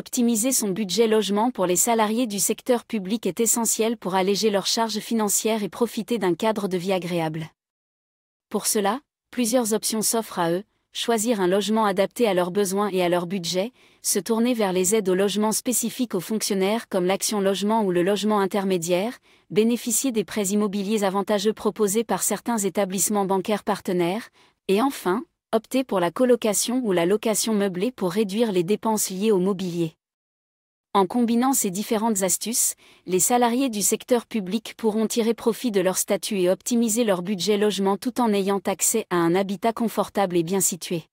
optimiser son budget logement pour les salariés du secteur public est essentiel pour alléger leurs charges financières et profiter d'un cadre de vie agréable. Pour cela, plusieurs options s'offrent à eux, choisir un logement adapté à leurs besoins et à leur budget, se tourner vers les aides au logement spécifiques aux fonctionnaires comme l'action logement ou le logement intermédiaire, bénéficier des prêts immobiliers avantageux proposés par certains établissements bancaires partenaires, et enfin, optez pour la colocation ou la location meublée pour réduire les dépenses liées au mobilier. En combinant ces différentes astuces, les salariés du secteur public pourront tirer profit de leur statut et optimiser leur budget logement tout en ayant accès à un habitat confortable et bien situé.